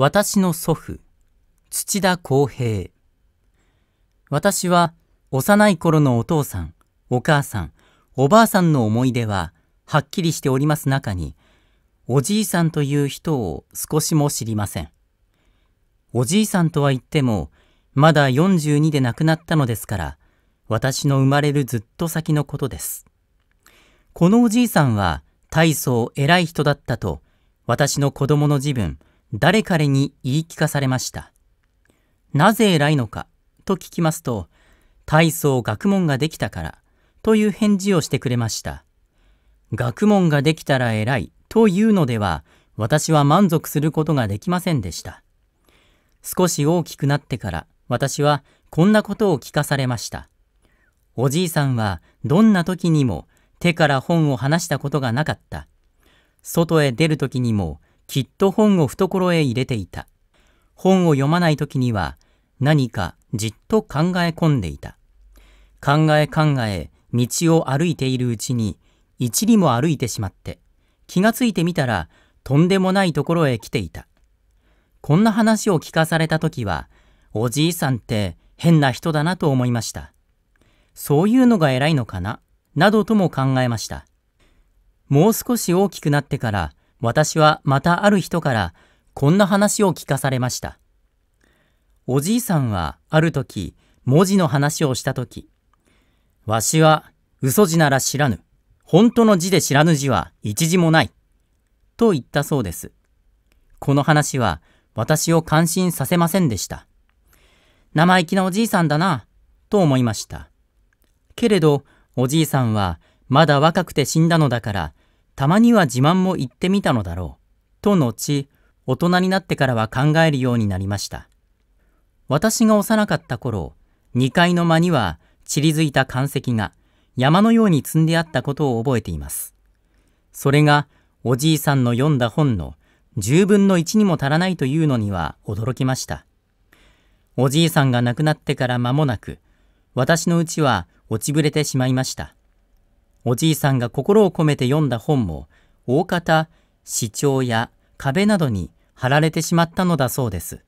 私の祖父、土田光平。私は幼い頃のお父さん、お母さん、おばあさんの思い出ははっきりしております中に、おじいさんという人を少しも知りません。おじいさんとは言っても、まだ42で亡くなったのですから、私の生まれるずっと先のことです。このおじいさんは大層偉い人だったと、私の子供の時分、誰彼に言い聞かされました。なぜ偉いのかと聞きますと、大層学問ができたからという返事をしてくれました。学問ができたら偉いというのでは、私は満足することができませんでした。少し大きくなってから私はこんなことを聞かされました。おじいさんはどんな時にも手から本を離したことがなかった。外へ出る時にもきっと本を懐へ入れていた。本を読まない時には何かじっと考え込んでいた。考え考え道を歩いているうちに一里も歩いてしまって気がついてみたらとんでもないところへ来ていた。こんな話を聞かされた時はおじいさんって変な人だなと思いました。そういうのが偉いのかななどとも考えました。もう少し大きくなってから私はまたある人からこんな話を聞かされました。おじいさんはある時、文字の話をした時、わしは嘘字なら知らぬ、本当の字で知らぬ字は一字もない、と言ったそうです。この話は私を感心させませんでした。生意気なおじいさんだな、と思いました。けれど、おじいさんはまだ若くて死んだのだから、たまには自慢も言ってみたのだろう、と後、大人になってからは考えるようになりました。私が幼かった頃、2階の間には散りづいた岩石が山のように積んであったことを覚えています。それがおじいさんの読んだ本の10分の1にも足らないというのには驚きました。おじいさんが亡くなってから間もなく、私のうちは落ちぶれてしまいました。おじいさんが心を込めて読んだ本も、大方、市長や壁などに貼られてしまったのだそうです。